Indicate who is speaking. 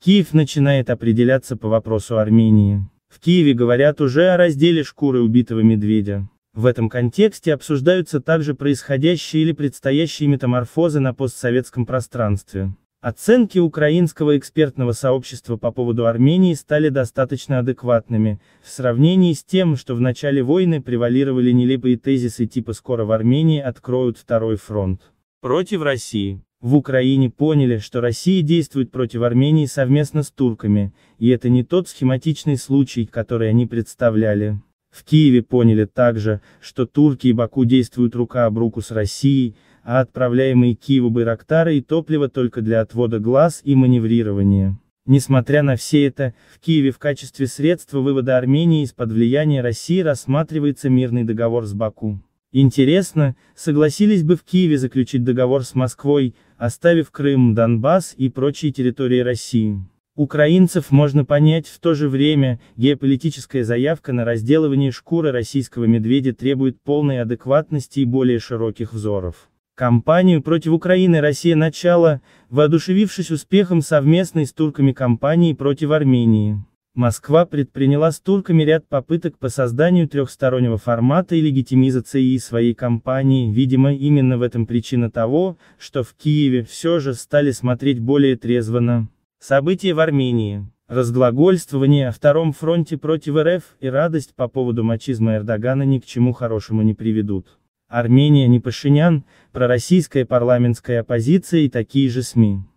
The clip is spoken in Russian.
Speaker 1: Киев начинает определяться по вопросу Армении. В Киеве говорят уже о разделе шкуры убитого медведя. В этом контексте обсуждаются также происходящие или предстоящие метаморфозы на постсоветском пространстве. Оценки украинского экспертного сообщества по поводу Армении стали достаточно адекватными, в сравнении с тем, что в начале войны превалировали нелепые тезисы типа «скоро в Армении откроют второй фронт» против России. В Украине поняли, что Россия действует против Армении совместно с турками, и это не тот схематичный случай, который они представляли. В Киеве поняли также, что турки и Баку действуют рука об руку с Россией, а отправляемые Киеву Байрактары и топливо только для отвода глаз и маневрирования. Несмотря на все это, в Киеве в качестве средства вывода Армении из-под влияния России рассматривается мирный договор с Баку. Интересно, согласились бы в Киеве заключить договор с Москвой, оставив Крым, Донбасс и прочие территории России. Украинцев можно понять, в то же время, геополитическая заявка на разделывание шкуры российского медведя требует полной адекватности и более широких взоров. Кампанию против Украины Россия начала, воодушевившись успехом совместной с турками кампании против Армении. Москва предприняла с турками ряд попыток по созданию трехстороннего формата и легитимизации своей компании, видимо именно в этом причина того, что в Киеве все же стали смотреть более трезво события в Армении. Разглагольствование о Втором фронте против РФ и радость по поводу мачизма Эрдогана ни к чему хорошему не приведут. Армения не Пашинян, пророссийская парламентская оппозиция и такие же СМИ.